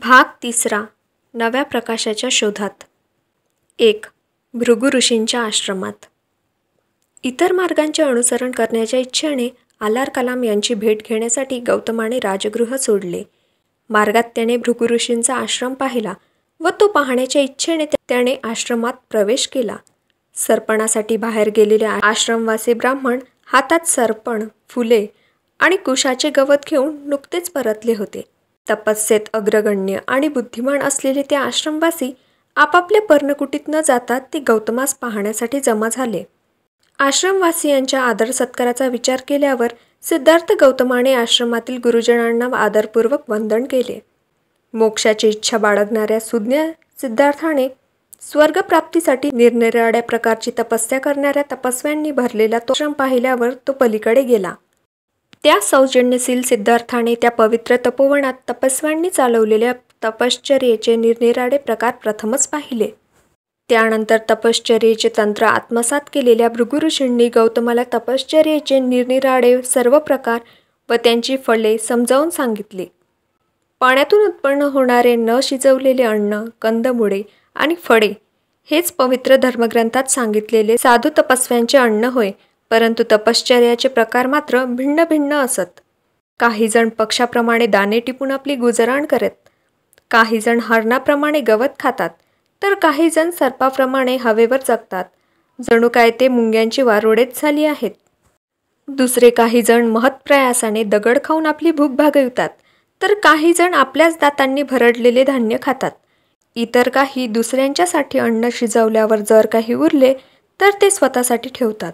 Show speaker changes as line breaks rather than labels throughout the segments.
भाग तिसरा नव्या प्रकाशाच्या शोधात एक भृगु ऋषींच्या आश्रमात इतर मार्गांचे अनुसरण करण्याच्या इच्छेने आलार कलाम यांची भेट घेण्यासाठी गौतमाने राजगृह सोडले मार्गात त्याने भृगु ऋषींचा आश्रम पाहिला व तो पाहण्याच्या इच्छेने त्याने आश्रमात प्रवेश केला सर्पणासाठी बाहेर गेलेले आश्रमवासी ब्राह्मण हातात सर्पण फुले आणि कुशाचे गवत घेऊन नुकतेच परतले होते तपस्येत अग्रगण्य आणि बुद्धिमान असलेले ते आश्रमवासी आपापल्या पर्णकुटीत न जाता ते गौतमास पाहण्यासाठी जमा झाले आश्रमवासियांच्या आदर सत्काराचा विचार केल्यावर सिद्धार्थ गौतमाने आश्रमातील गुरुजनांना आदरपूर्वक वंदन केले मोक्षाची इच्छा बाळगणाऱ्या सुज्ञ सिद्धार्थाने स्वर्गप्राप्तीसाठी निरनिराळ्या प्रकारची तपस्या करणाऱ्या तपस्व्यांनी भरलेला तो पाहिल्यावर तो पलीकडे गेला त्या सौजन्यशील सिद्धार्थाने त्या पवित्र तपोवनात तपस्व्यांनी चालवलेल्या तपश्चर्याचे निरनिराळे प्रकार प्रथमच पाहिले त्यानंतर तपश्चर्याचे तंत्र आत्मसात केलेल्या भृगुऋषींनी गौतमाला तपश्चर्याचे निरनिराळे सर्व प्रकार व त्यांची फळे समजावून सांगितली पाण्यातून उत्पन्न होणारे न शिजवलेले अन्न कंदमुळे आणि फळे हेच पवित्र धर्मग्रंथात सांगितलेले साधू तपस्व्यांचे अन्न होय परंतु तपश्चर्याचे प्रकार मात्र भिन्न भिन्न असत काहीजण पक्षाप्रमाणे दाणे टिपून आपली गुजराण करत काहीजण हरणाप्रमाणे गवत खातात तर काहीजण सर्पाप्रमाणे हवेवर जगतात जणू काय ते मुंग्यांची वारोडेच झाली आहेत दुसरे काहीजण महत्प्रयासाने दगड खाऊन आपली भूक भागवितात तर काहीजण आपल्याच दातांनी भरडलेले धान्य खातात इतर काही दुसऱ्यांच्यासाठी अन्न शिजवल्यावर जर काही उरले तर ते स्वतःसाठी ठेवतात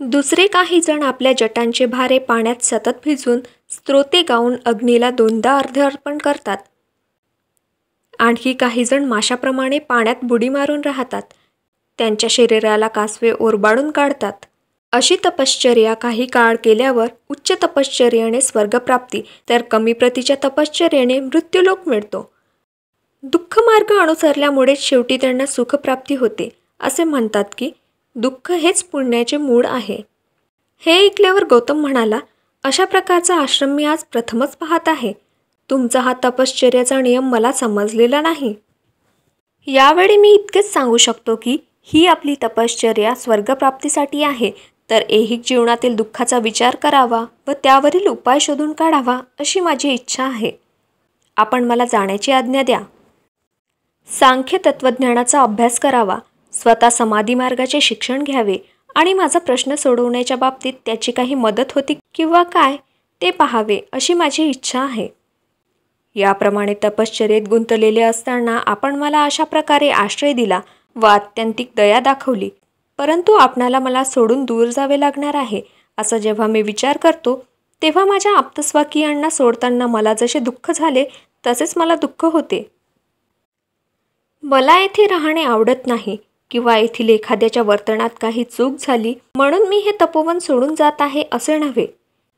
दुसरे काही जण आपल्या जटांचे भारे पाण्यात सतत भिजून स्त्रोते गाऊन अग्नीला दोनदा अर्ध अर्पण करतात आणखी काही जण माशाप्रमाणे पाण्यात बुडी मारून राहतात त्यांच्या शरीराला कासवे ओरबाडून काढतात अशी तपश्चर्या काही काळ केल्यावर उच्च तपश्चर्याने स्वर्गप्राप्ती तर कमी प्रतीच्या तपश्चर्याने मृत्यूलोक मिळतो दुःख मार्ग अनुसरल्यामुळे शेवटी त्यांना सुखप्राप्ती होते असे म्हणतात की दुःख हेच पुण्याचे मूळ आहे हे ऐकल्यावर गौतम म्हणाला अशा प्रकारचा आश्रम मी आज प्रथमच पाहत आहे तुमचा हा तपश्चर्याचा नियम मला समजलेला नाही यावेळी मी इतकेच सांगू शकतो की ही आपली तपश्चर्या स्वर्गप्राप्तीसाठी आहे तर ऐहिक जीवनातील दुःखाचा विचार करावा व त्यावरील उपाय शोधून काढावा अशी माझी इच्छा आहे आपण मला जाण्याची आज्ञा द्या सांख्य तत्त्वज्ञानाचा अभ्यास करावा स्वतः समाधी मार्गाचे शिक्षण घ्यावे आणि माझा प्रश्न सोडवण्याच्या बाबतीत त्याची काही मदत होती किंवा काय ते पाहावे अशी माझी इच्छा आहे याप्रमाणे तपश्चर्येत गुंतलेले असताना आपण मला अशा प्रकारे आश्रय दिला व आत्यंतिक दया दाखवली परंतु आपणाला मला सोडून दूर जावे लागणार आहे असा जेव्हा मी विचार करतो तेव्हा माझ्या आप्तस्वाकीयांना सोडताना मला जसे दुःख झाले तसेच मला दुःख होते मला येथे राहणे आवडत नाही किंवा येथील एखाद्याच्या वर्तनात काही चूक झाली म्हणून मी हे तपोवन सोडून जात आहे असे नव्हे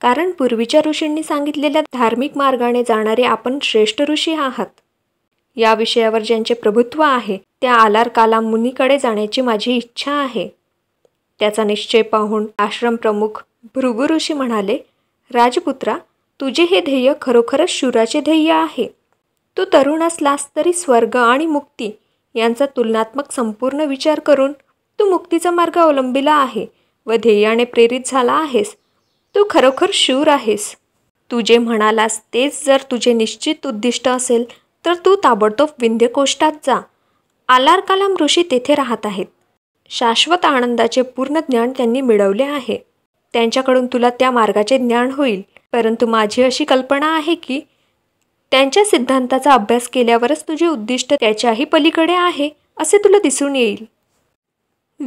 कारण पूर्वीच्या ऋषींनी सांगितलेल्या धार्मिक मार्गाने जाणारे आपण श्रेष्ठ ऋषी आहात या विषयावर ज्यांचे प्रभुत्व आहे त्या आलार काला मुनीकडे जाण्याची माझी इच्छा आहे त्याचा निश्चय पाहून आश्रम प्रमुख भृगु ऋषी म्हणाले राजपुत्रा तुझे हे ध्येय खरोखरच शुराचे ध्येय आहे तू तरुण असलास तरी स्वर्ग आणि मुक्ती यांचा तुलनात्मक संपूर्ण विचार करून तू मुक्तीचा मार्ग अवलंबिला आहे व ध्येयाने प्रेरित झाला आहेस तू खरोखर शूर आहेस तू जे म्हणालास तेच जर तुझे निश्चित उद्दिष्ट असेल तर तू ताबडतोब विंध्यकोष्टात जा आलारकालाम ऋषी तेथे राहत आहेत शाश्वत आनंदाचे पूर्ण ज्ञान त्यांनी मिळवले आहे त्यांच्याकडून तुला त्या मार्गाचे ज्ञान होईल परंतु माझी अशी कल्पना आहे की त्यांच्या सिद्धांताचा अभ्यास केल्यावरच तुझे उद्दिष्ट त्याच्याही पलीकडे आहे असे तुला दिसून येईल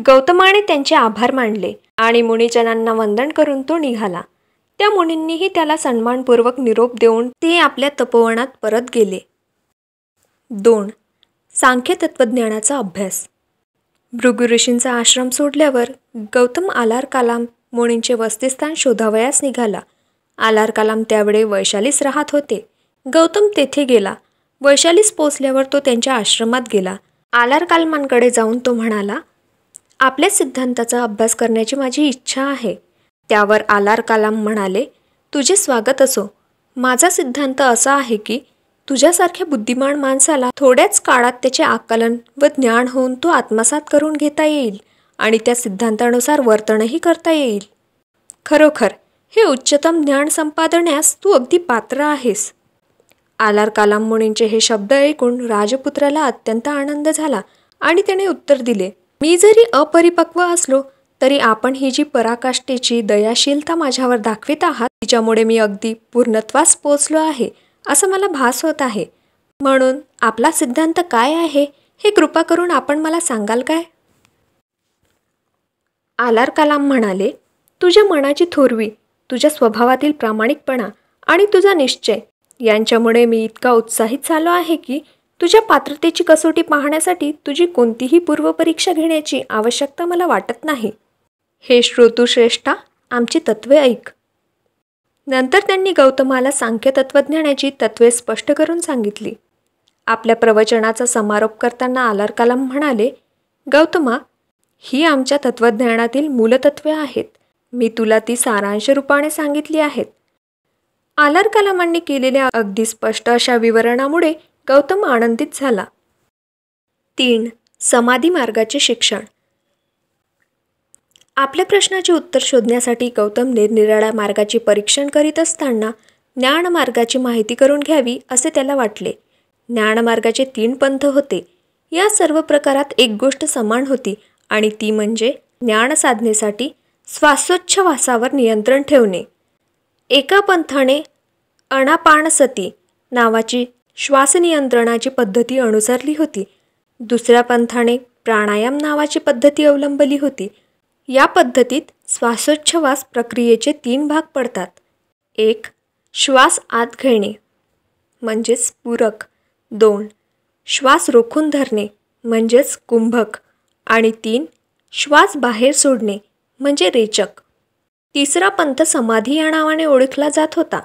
गौतमाने त्यांचे आभार मानले आणि मुनिजनांना वंदन करून तो निघाला त्या मुनींनीही त्याला सन्मानपूर्वक निरोप देऊन ते आपल्या तपोवनात परत गेले दोन सांख्य तत्त्वज्ञानाचा अभ्यास भृगु ऋषींचा आश्रम सोडल्यावर गौतम आलार कालाम मुनींचे वसतिस्थान शोधावयास निघाला आलार कालाम त्यावेळी वैशालीस राहत होते गौतम तेथे गेला वैशालीस पोचल्यावर तो त्यांच्या आश्रमात गेला आलार कालमांकडे जाऊन तो म्हणाला आपल्या सिद्धांताचा अभ्यास करण्याची माझी इच्छा आहे त्यावर आलार कालाम म्हणाले तुझे स्वागत असो माझा सिद्धांत असा आहे की तुझ्यासारख्या बुद्धिमान माणसाला थोड्याच काळात त्याचे आकलन व ज्ञान होऊन तो आत्मसात करून घेता येईल आणि त्या सिद्धांतानुसार वर्तनही करता येईल खरोखर हे उच्चतम ज्ञान संपादण्यास तू अगदी पात्र आहेस आलार मुनींचे हे शब्द ऐकून राजपुत्राला अत्यंत आनंद झाला आणि त्याने उत्तर दिले मी जरी अपरिपक्व असलो तरी आपण ही जी पराकाष्ठेची दयाशीलता माझ्यावर दाखवित आहात तिच्यामुळे मी अगदी पूर्णत्वास पोचलो आहे असं मला भास होत आहे म्हणून आपला सिद्धांत काय आहे हे कृपा करून आपण मला सांगाल काय आलार कलाम म्हणाले तुझ्या मनाची थोरवी तुझ्या स्वभावातील प्रामाणिकपणा आणि तुझा निश्चय यांच्यामुळे मी इतका उत्साहित झालो आहे की तुझ्या पात्रतेची कसोटी पाहण्यासाठी तुझी कोणतीही पूर्वपरीक्षा घेण्याची आवश्यकता मला वाटत नाही हे श्रोतुश्रेष्ठा आमची तत्वे ऐक नंतर त्यांनी गौतमाला सांख्य तत्त्वज्ञानाची तत्वे स्पष्ट करून सांगितली आपल्या प्रवचनाचा समारोप करताना आलार कलाम म्हणाले गौतमा ही आमच्या तत्त्वज्ञानातील मूलतत्वे आहेत मी तुला ती सारांश रूपाने सांगितली आहेत आलार कलामांनी केलेल्या अगदी स्पष्ट अशा विवरणामुळे गौतम आनंदित झाला तीन समाधी मार्गाचे शिक्षण आपल्या प्रश्नाचे उत्तर शोधण्यासाठी गौतम निरनिराळ्या मार्गाचे परीक्षण करीत असताना ज्ञानमार्गाची माहिती करून घ्यावी असे त्याला वाटले ज्ञानमार्गाचे तीन पंथ होते या सर्व प्रकारात एक गोष्ट समान होती आणि ती म्हणजे ज्ञान साधनेसाठी श्वासोच्छवासावर नियंत्रण ठेवणे एका पंथाने अनापाणसती नावाची श्वासनियंत्रणाची पद्धती अनुसरली होती दुसऱ्या पंथाने प्राणायाम नावाची पद्धती अवलंबली होती या पद्धतीत श्वासोच्छवास प्रक्रियेचे तीन भाग पडतात एक श्वास आत घेणे म्हणजेच पूरक दोन श्वास रोखून धरणे म्हणजेच कुंभक आणि तीन श्वास बाहेर सोडणे म्हणजे रेचक तिसरा पंथ समाधी या नावाने ओळखला जात होता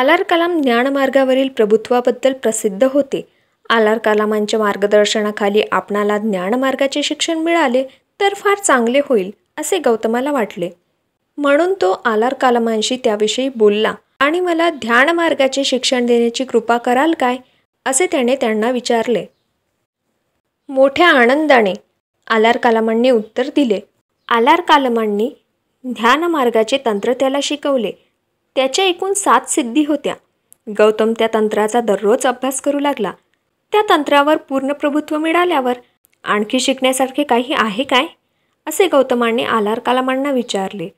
आलार कलाम ज्ञानमार्गावरील प्रभुत्वाबद्दल प्रसिद्ध होते आलार कलामांच्या मार्गदर्शनाखाली आपणाला ज्ञानमार्गाचे शिक्षण मिळाले तर फार चांगले होईल असे गौतमाला वाटले म्हणून तो आलार कलामांशी त्याविषयी बोलला आणि मला ध्यानमार्गाचे शिक्षण देण्याची कृपा कराल काय असे त्याने त्यांना विचारले मोठ्या आनंदाने आलार कलामांनी उत्तर दिले आलार कालमांनी ध्यानमार्गाचे तंत्र त्याला शिकवले त्याच्या एकूण सात सिद्धी होत्या गौतम त्या तंत्राचा दररोज अभ्यास करू लागला त्या तंत्रावर पूर्ण प्रभुत्व मिळाल्यावर आणखी शिकण्यासारखे काही आहे काय असे गौतमांनी आलार कालामांना विचारले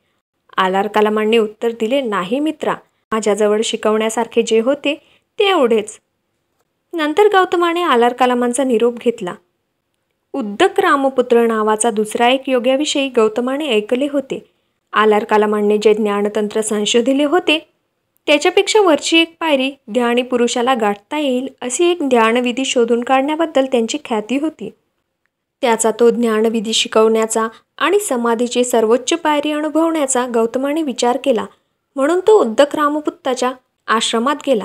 आलार कालामांनी उत्तर दिले नाही मित्रा माझ्याजवळ शिकवण्यासारखे जे होते ते एवढेच नंतर गौतमाने आलार कलामांचा निरोप घेतला उद्दक रामपुत्र नावाचा दुसरा एक योग्याविषयी गौतमाने ऐकले होते आलार कालामांनी जे ज्ञानतंत्र संशोधिले होते त्याच्यापेक्षा वरची एक पायरी ध्यानी पुरुषाला गाठता येईल अशी एक ध्यानविधी शोधून काढण्याबद्दल त्यांची ख्याती होती त्याचा तो ज्ञानविधी शिकवण्याचा आणि समाधीची सर्वोच्च पायरी अनुभवण्याचा गौतमाने विचार केला म्हणून तो उद्दक रामपुत्ताच्या आश्रमात गेला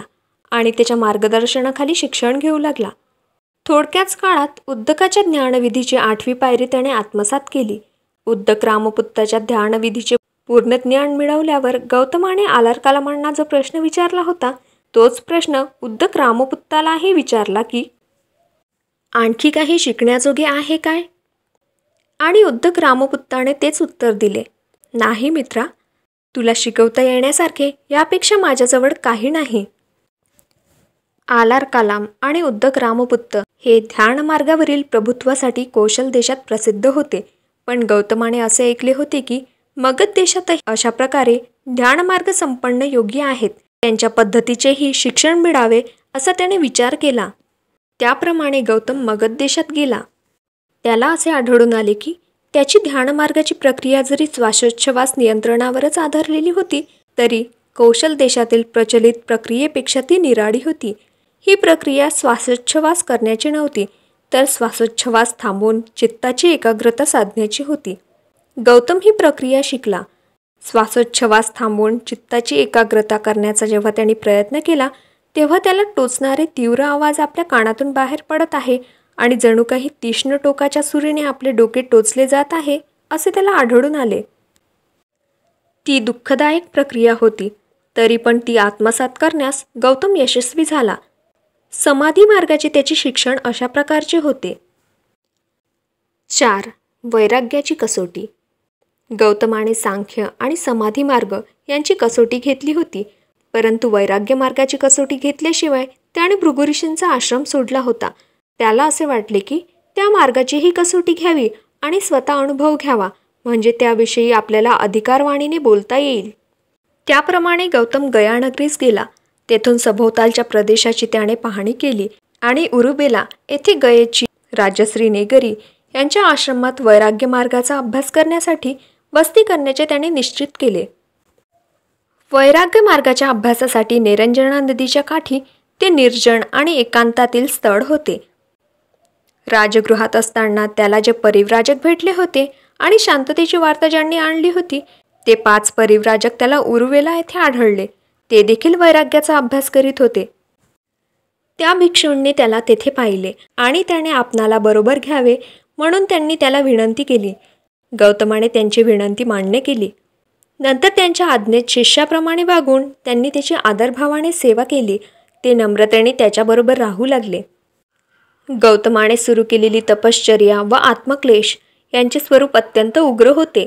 आणि त्याच्या मार्गदर्शनाखाली शिक्षण घेऊ लागला थोडक्याच काळात उद्दकाच्या ज्ञानविधीची आठवी पायरी त्याने आत्मसात केली उद्दक रामपुत्ताच्या ध्यानविधीचे पूर्ण ज्ञान मिळवल्यावर गौतमाने कलामांना जो प्रश्न विचारला होता तोच प्रश्न उद्धक रामपुत्तालाही विचारला की आणखी काही शिकण्याजोगे आहे काय आणि उद्धक रामपुत्ताने तेच उत्तर दिले नाही मित्रा तुला शिकवता येण्यासारखे यापेक्षा माझ्याजवळ काही नाही आलार कलाम आणि उद्धक रामपुत्त हे ध्यानमार्गावरील प्रभुत्वासाठी कौशल देशात प्रसिद्ध होते पण गौतमाने असे ऐकले होते की मगध देशातही अशा प्रकारे ध्यानमार्ग संपन्न योग्य आहेत त्यांच्या पद्धतीचेही शिक्षण मिळावे असा त्याने विचार केला त्याप्रमाणे गौतम मगध देशात गेला त्याला असे आढळून आले की त्याची ध्यानमार्गाची प्रक्रिया जरी श्वासोच्छवास नियंत्रणावरच आधारलेली होती तरी कौशल देशातील प्रचलित प्रक्रियेपेक्षा ती निराळी होती ही प्रक्रिया श्वासोच्छवास करण्याची नव्हती तर श्वासोच्छवास थांबवून चित्ताची एकाग्रता साधण्याची होती गौतम ही प्रक्रिया शिकला श्वासोच्छवास थांबवून चित्ताची एकाग्रता करण्याचा जेव्हा त्यांनी प्रयत्न केला तेव्हा त्याला टोचणारे तीव्र आवाज आपल्या कानातून बाहेर पडत आहे आणि जणू काही तीक्ष्ण टोकाच्या सुरीने आपले डोके टोचले जात आहे असे त्याला आढळून आले ती दुःखदायक प्रक्रिया होती तरी पण ती आत्मसात करण्यास गौतम यशस्वी झाला समाधी मार्गाचे त्याचे शिक्षण अशा प्रकारचे होते चार वैराग्याची कसोटी गौतमाने सांख्य आणि समाधी मार्ग यांची कसोटी घेतली होती परंतु वैराग्य मार्गाची कसोटी घेतल्याशिवाय त्याने भृगुऋषींचा आश्रम सोडला होता त्याला असे वाटले की त्या मार्गाचीही कसोटी घ्यावी आणि स्वतः अनुभव घ्यावा म्हणजे त्याविषयी आपल्याला अधिकारवाणीने बोलता येईल त्याप्रमाणे गौतम गयानगरीस गेला तेथून सभोवतालच्या प्रदेशाची त्याने पाहणी केली आणि उरुबेला येथे गयेची राजश्री नेगरी यांच्या आश्रमात वैराग्य मार्गाचा अभ्यास करण्यासाठी वस्ती करण्याचे त्याने निश्चित केले वैराग्य मार्गाच्या अभ्यासासाठी निरंजना नदीच्या काठी ते निर्जन आणि एकांतातील स्थळ होते राजगृहात असताना त्याला जे परिव्राजक भेटले होते आणि शांततेची वार्ता ज्यांनी आणली होती ते पाच परिव्राजक त्याला उरुवेला येथे आढळले ते देखील वैराग्याचा अभ्यास करीत होते त्या भिक्षूंनी त्याला तेथे पाहिले आणि त्याने आपणाला बरोबर घ्यावे म्हणून त्यांनी त्याला विनंती केली गौतमाने त्यांची विनंती मान्य केली नंतर त्यांच्या आज्ञेत शिष्याप्रमाणे वागून त्यांनी त्याची आदरभावाने सेवा केली ते नम्रतेने त्याच्याबरोबर राहू लागले गौतमाने सुरू केलेली तपश्चर्या व आत्मक्लेश यांचे स्वरूप अत्यंत उग्र होते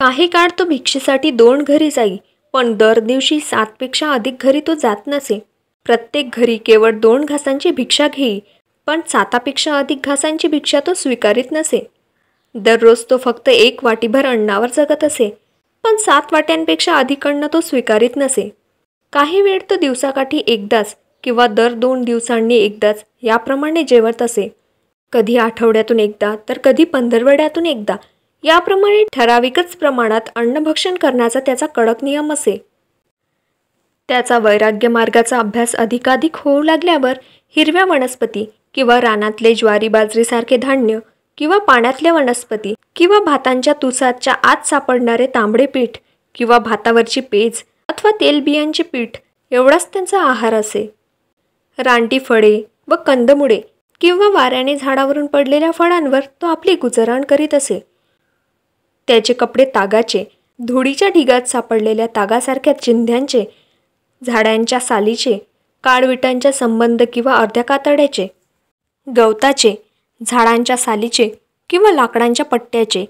काही काळ तो भिक्षेसाठी दोन घरी जाई पण दर दिवशी सातपेक्षा अधिक घरी तो जात नसे प्रत्येक घरी केवळ दोन घासांची भिक्षा घेई पण सातापेक्षा अधिक घासांची भिक्षा तो स्वीकारीत नसे दररोज तो फक्त एक वाटीभर अन्नावर जगत असे पण सात वाट्यांपेक्षा अधिक अन्न तो स्वीकारीत नसे काही वेळ तो दिवसाकाठी एकदाच किंवा दर दोन दिवसांनी एकदाच याप्रमाणे जेवत असे कधी आठवड्यातून एकदा तर कधी पंधरवड्यातून एकदा याप्रमाणे ठराविकच प्रमाणात अन्नभक्षण करण्याचा त्याचा कडक नियम असे त्याचा वैराग्य मार्गाचा अभ्यास अधिकाधिक होऊ लागल्यावर हिरव्या वनस्पती किंवा रानातले ज्वारी बाजरीसारखे धान्य किंवा पाण्यातल्या वनस्पती किंवा भातांच्या तुसाच्या आत सापडणारे तांबडे पीठ किंवा भातावरची पेज अथवा तेलबियांचे पीठ एवढाच त्यांचा आहार असे रानटी फळे व कंदमुळे किंवा वाऱ्याने झाडावरून पडलेल्या फळांवर तो आपली गुजराण करीत असे त्याचे कपडे तागाचे धुळीच्या ढिगात सापडलेल्या तागासारख्या चिंध्यांचे झाडांच्या सालीचे काळविटांच्या संबंध किंवा अर्ध्या कातड्याचे गवताचे झाडांच्या सालीचे किंवा लाकडांच्या पट्ट्याचे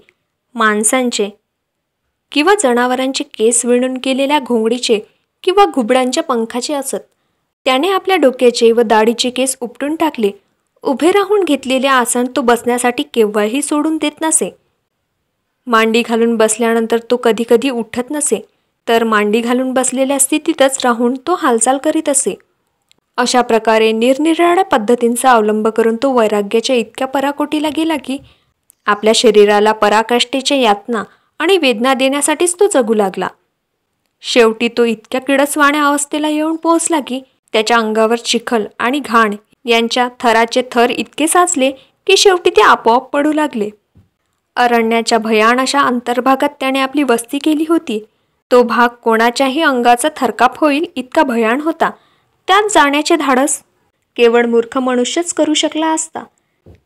माणसांचे किंवा जनावरांचे केस विणून केलेल्या घोंगडीचे किंवा घुबडांच्या पंखाचे असत त्याने आपल्या डोक्याचे व दाढीचे केस उपटून टाकले उभे राहून घेतलेले आसन तो बसण्यासाठी केव्हाही सोडून देत नसे मांडी घालून बसल्यानंतर तो कधीकधी उठत नसे तर मांडी घालून बसलेल्या स्थितीतच राहून तो हालचाल करीत असे अशा प्रकारे निरनिराळ्या पद्धतींचा अवलंब करून तो वैराग्याच्या इतक्या पराकोटीला गेला की आपल्या शरीराला पराकाष्ठेच्या यातना आणि वेदना देण्यासाठीच तो जगू लागला शेवटी तो इतक्या किडसवाण्या अवस्थेला येऊन पोहोचला की त्याच्या अंगावर चिखल आणि घाण यांच्या थराचे थर इतके साचले की शेवटी ते आपोआप पडू लागले अरण्याच्या भयान अशा अंतर्भागात त्याने आपली वस्ती केली होती तो भाग कोणाच्याही अंगाचा थरकाप होईल इतका भयान होता त्यात जाण्याचे धाडस केवळ मूर्ख मनुष्यच करू शकला असता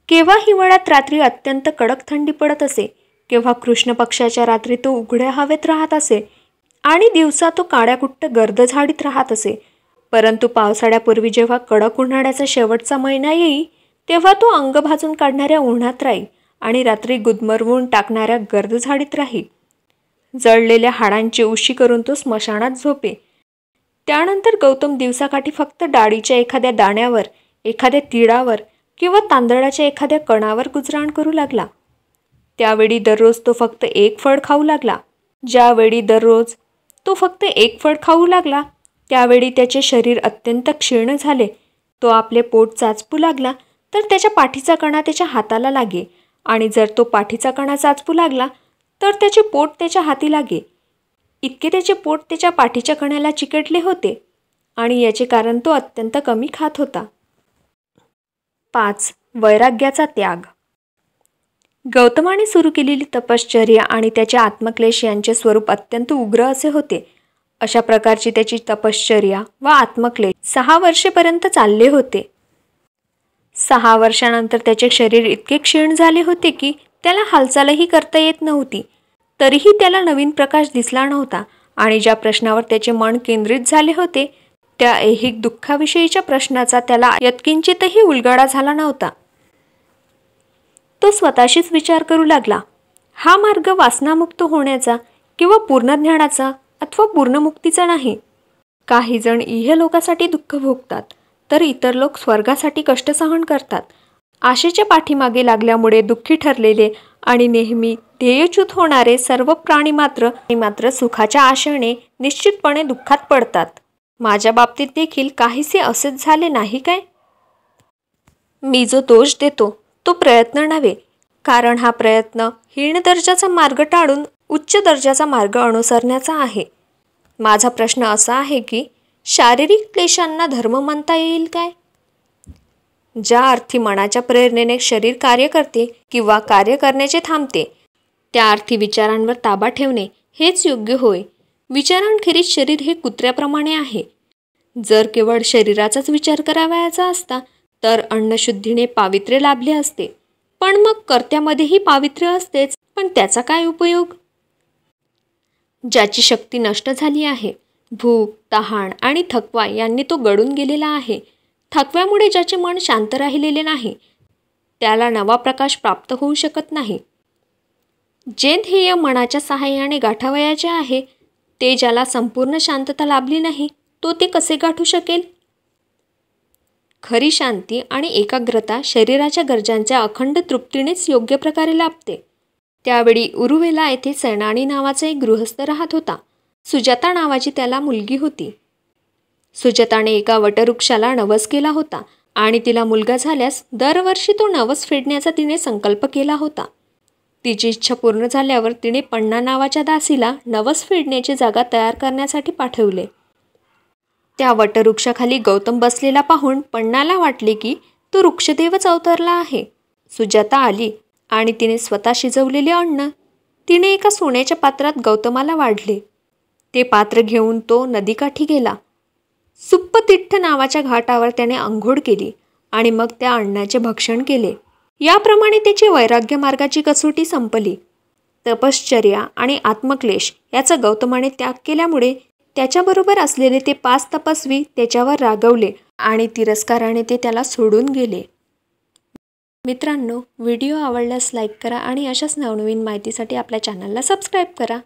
केव्हा हिवाळ्यात रात्री अत्यंत कडक थंडी पडत असे केव्हा कृष्ण पक्षाच्या रात्री तो उघड्या हवेत राहत असे आणि दिवसा तो काड्याकुट्ट गर्द झाडीत राहत असे परंतु पावसाळ्यापूर्वी जेव्हा कडक उन्हाळ्याचा शेवटचा महिना येई तेव्हा तो अंग भाजून काढणाऱ्या उन्हात राहील आणि रात्री गुदमरवून टाकणाऱ्या गर्द झाडीत राहील जळलेल्या हाडांची उशी करून तो स्मशानात झोपे त्यानंतर गौतम दिवसाकाठी फक्त डाळीच्या एखाद्या दाण्यावर एखाद्या तिळावर किंवा तांदळाच्या एखाद्या कणावर गुजराण करू लागला त्यावेळी दररोज तो फक्त एक फळ खाऊ लागला ज्यावेळी दररोज तो फक्त एक फळ खाऊ लागला त्यावेळी त्याचे शरीर अत्यंत क्षीण झाले तो आपले पोट चाचपू लागला तर त्याच्या पाठीचा कणा त्याच्या हाताला लागे आणि जर तो पाठीचा कणा चाचपू लागला तर त्याचे पोट त्याच्या हाती लागे इतके त्याचे पोट त्याच्या पाठीच्या कण्याला चिकटले होते आणि याचे कारण तो अत्यंत कमी खात होता पाच वैराग्याचा त्याग गौतमाने सुरू केलेली तपश्चर्या आणि त्याचे आत्मक्लेश यांचे स्वरूप अत्यंत उग्र असे होते अशा प्रकारची त्याची तपश्चर्या व आत्मक्लेश सहा वर्षेपर्यंत चालले होते सहा वर्षानंतर त्याचे शरीर इतके क्षीण झाले होते की त्याला हालचालही करता येत नव्हती तरीही त्याला नवीन प्रकाश दिसला नव्हता आणि ज्या प्रश्नावर त्याचे मन केंद्रित झाले होते त्या ऐहिक दुःखाविषयीच्या प्रश्नाचा त्याला यत्किंचितही उलगडा झाला नव्हता तो स्वतःशीच विचार करू लागला हा मार्ग वासनामुक्त होण्याचा किंवा पूर्ण ज्ञानाचा अथवा पूर्णमुक्तीचा नाही काही जण इह लोकासाठी दुःख भोगतात तर इतर लोक स्वर्गासाठी कष्ट सहन करतात आशेच्या पाठीमागे लागल्यामुळे दुःखी ठरलेले आणि नेहमी ध्येयच्युत होणारे सर्व प्राणी मात्र मात्र सुखाच्या आशेने निश्चितपणे दुःखात पडतात माझ्या बाबतीत देखील काहीसे असेच झाले नाही काय मी जो दोष देतो तो प्रयत्न नव्हे कारण हा प्रयत्न हीण दर्जाचा मार्ग टाळून उच्च दर्जाचा मार्ग अनुसरण्याचा आहे माझा प्रश्न असा आहे की शारीरिक क्लेशांना धर्म मानता येईल काय ज्या अर्थी मनाच्या प्रेरणेने शरीर कार्य करते किंवा कार्य करण्याचे थांबते त्याअर्थी विचारांवर ताबा ठेवणे हेच योग्य होय विचारांखेरीज शरीर हे कुत्र्याप्रमाणे आहे जर केवळ शरीराचाच विचार करावयाचा असता तर अन्नशुद्धीने पावित्र्य लाभले असते पण मग कर्त्यामध्येही पावित्र्य असतेच पण त्याचा काय उपयोग ज्याची शक्ती नष्ट झाली आहे भूक तहान आणि थकवा यांनी तो गळून गेलेला आहे थकव्यामुळे ज्याचे मन शांत राहिलेले नाही त्याला नवा प्रकाश प्राप्त होऊ शकत नाही जे ध्येय मनाच्या सहाय्याने गाठावयाचे आहे ते ज्याला संपूर्ण शांतता लाभली नाही तो ते कसे गाठू शकेल खरी शांती आणि एकाग्रता शरीराच्या गरजांच्या अखंड तृप्तीनेच योग्य प्रकारे लाभते त्यावेळी उरुवेला येथे सैनाणी नावाचा एक गृहस्थ राहत होता सुजाता नावाची त्याला मुलगी होती सुजाताने एका वटवृक्षाला नवस केला होता आणि तिला मुलगा झाल्यास दरवर्षी तो नवस फेडण्याचा तिने संकल्प केला होता तिची इच्छा पूर्ण झाल्यावर तिने पण्णा नावाच्या दासीला नवस फेडण्याची जागा तयार करण्यासाठी पाठवले त्या वटवृक्षाखाली गौतम बसलेला पाहून पण्णाला वाटले की तो वृक्षदेवच अवतरला आहे सुजाता आली आणि तिने स्वतः शिजवलेले अन्न तिने एका सोन्याच्या पात्रात गौतमाला वाढले ते पात्र घेऊन तो नदीकाठी गेला सुप्पतिठ्ठ नावाच्या घाटावर त्याने आंघोळ केली आणि मग त्या अण्णाचे भक्षण केले याप्रमाणे त्याची वैराग्य मार्गाची कसोटी संपली तपश्चर्या आणि आत्मक्लेश याचा गौतमाने त्याग केल्यामुळे त्याच्याबरोबर असलेले ते पाच तपस्वी त्याच्यावर रागवले आणि तिरस्काराने ते त्याला सोडून गेले मित्रांनो व्हिडिओ आवडल्यास लाईक करा आणि अशाच नवनवीन माहितीसाठी आपल्या चॅनलला सबस्क्राईब करा